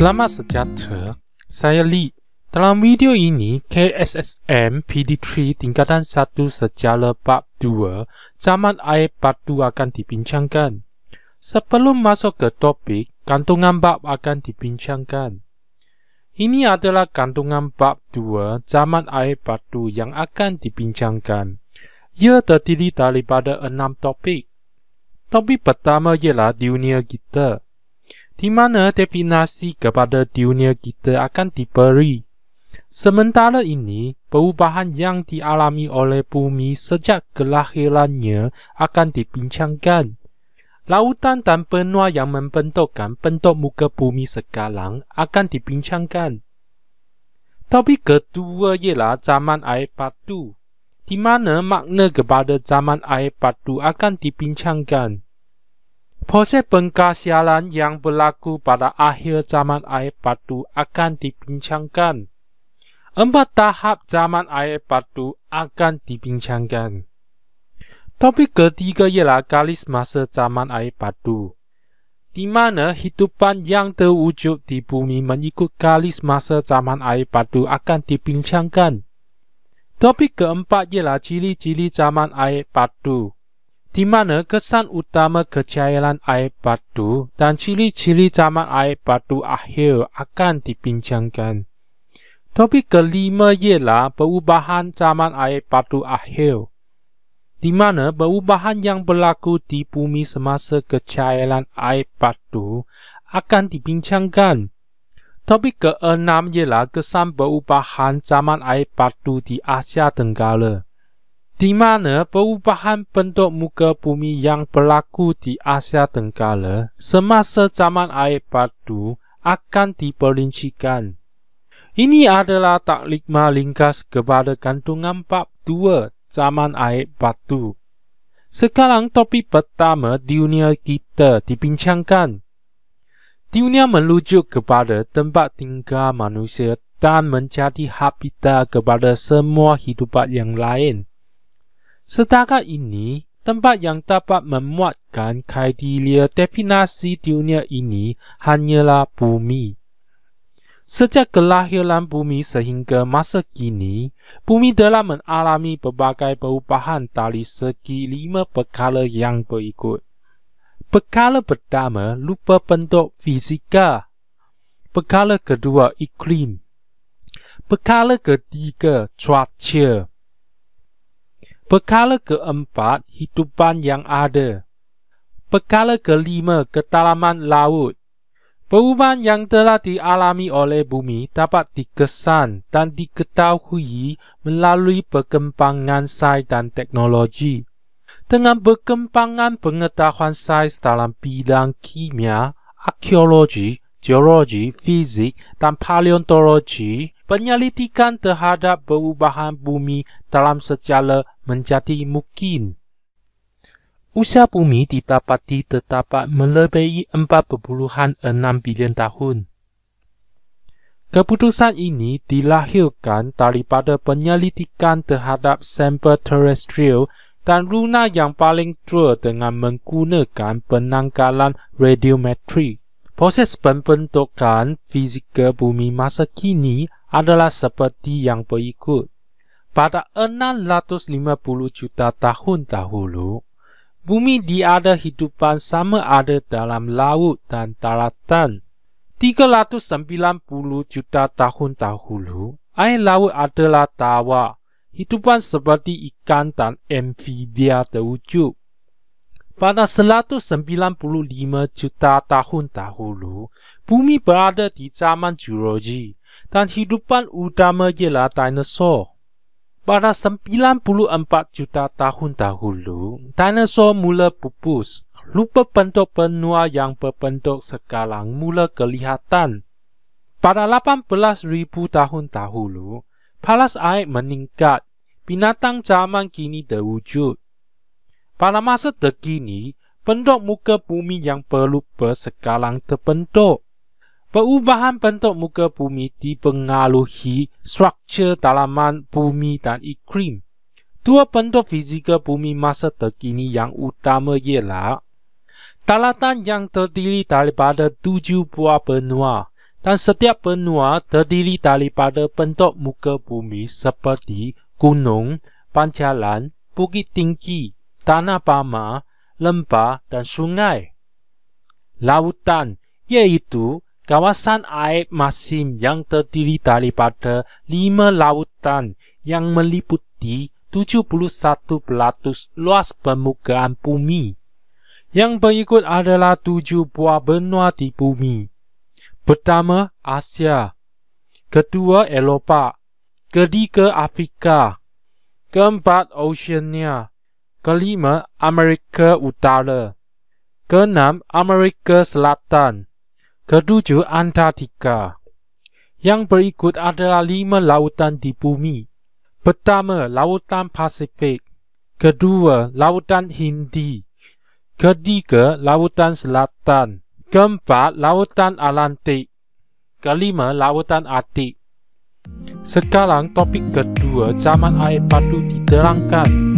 Selamat sejahtera, saya Lee. Dalam video ini, KSSM PD3 tingkatan 1 sejala bab 2, zaman air bab akan dibincangkan. Sebelum masuk ke topik, kantungan bab akan dibincangkan. Ini adalah kantungan bab 2 zaman air bab yang akan dibincangkan. Ia terdiri daripada enam topik. Topik pertama ialah dunia kita di mana definasi kepada dunia kita akan diberi. Sementara ini, perubahan yang dialami oleh bumi sejak kelahirannya akan dipincangkan. Lautan dan benua yang membentukkan bentuk muka bumi sekarang akan dipincangkan. Tapi kedua ialah zaman air batu, di mana makna kepada zaman air batu akan dipincangkan proses pengkasialan yang berlaku pada akhir zaman air batu akan dibincangkan. Empat tahap zaman air batu akan dibincangkan. Topik ketiga ialah kalis masa zaman air batu, di mana hidupan yang terwujud di bumi mengikut kalis masa zaman air batu akan dibincangkan. Topik keempat ialah ciri-ciri zaman air batu di mana kesan utama kecayalan air batu dan ciri-ciri zaman air batu akhir akan dipinjangkan. Topik kelima ialah perubahan zaman air batu akhir, di mana perubahan yang berlaku di bumi semasa kecayalan air batu akan dipinjangkan. Topik keenam ialah kesan perubahan zaman air batu di Asia Tenggara di mana perubahan bentuk muka bumi yang berlaku di Asia Tenggara semasa zaman air batu akan diperincikan. Ini adalah taklikma ringkas kepada kandungan bab 2 zaman air batu. Sekarang topik pertama dunia kita dibincangkan. Dunia merujuk kepada tempat tinggal manusia dan menjadi habitat kepada semua hidupan yang lain. Setakat ini, tempat yang dapat memuatkan kriteria definasi dunia ini hanyalah bumi. Sejak kelahiran bumi sehingga masa kini, bumi telah mengalami berbagai perubahan dari segi lima perkara yang berikut. Perkara pertama, lupa bentuk fizika. Perkara kedua, iklim. Perkara ketiga, cuaca. Perkala keempat, hidupan yang ada. Perkala kelima, ketalaman laut. Perubahan yang telah dialami oleh bumi dapat dikesan dan diketahui melalui perkembangan sains dan teknologi. Dengan perkembangan pengetahuan sains dalam bidang kimia, arkeologi, geologi, fizik dan paleontologi, penyelidikan terhadap perubahan bumi dalam secara menjadi mungkin. Usia bumi didapati terdapat melebihi 4.6 bilion tahun. Keputusan ini dilahirkan daripada penyelidikan terhadap sampel terrestrial dan lunar yang paling tua dengan menggunakan penangkalan radiometri. Proses pembentukan fizikal bumi masa kini adalah seperti yang berikut. Pada 650 juta tahun dahulu, bumi diada hidupan sama ada dalam laut dan daratan. 390 juta tahun dahulu, air laut adalah tawa, hidupan seperti ikan dan amfibia terwujud. Pada 195 juta tahun dahulu, bumi berada di zaman Jurogi dan hidupan utama ialah dinosaur. Pada 94 juta tahun dahulu, dinosaur mula pupus. Lupa bentuk benua yang berbentuk sekarang mula kelihatan. Pada ribu tahun dahulu, palas air meningkat. Binatang zaman kini terwujud. Pada masa terkini, bentuk muka bumi yang berlupa sekarang terbentuk. Perubahan bentuk muka bumi dipengaruhi struktur dalaman bumi dan iklim. Dua bentuk fizikal bumi masa terkini yang utama ialah daratan yang terdiri daripada tujuh buah benua dan setiap benua terdiri daripada bentuk muka bumi seperti gunung, pancalan, bukit tinggi, tanah pama, lembah dan sungai. Lautan iaitu Kawasan air masim yang terdiri daripada lima lautan yang meliputi 71% luas permukaan bumi. Yang berikut adalah tujuh buah benua di bumi. Pertama, Asia. Kedua, Eropa, Ketiga, Afrika. Keempat, Oceania. Kelima, Amerika Utara. Keenam, Amerika Selatan. Ketujuh Antartika Yang berikut adalah lima lautan di bumi. Pertama, Lautan Pasifik. Kedua, Lautan Hindi. Ketiga, Lautan Selatan. Keempat, Lautan Atlantik. Kelima, Lautan Atik. Sekarang topik kedua zaman air batu diterangkan.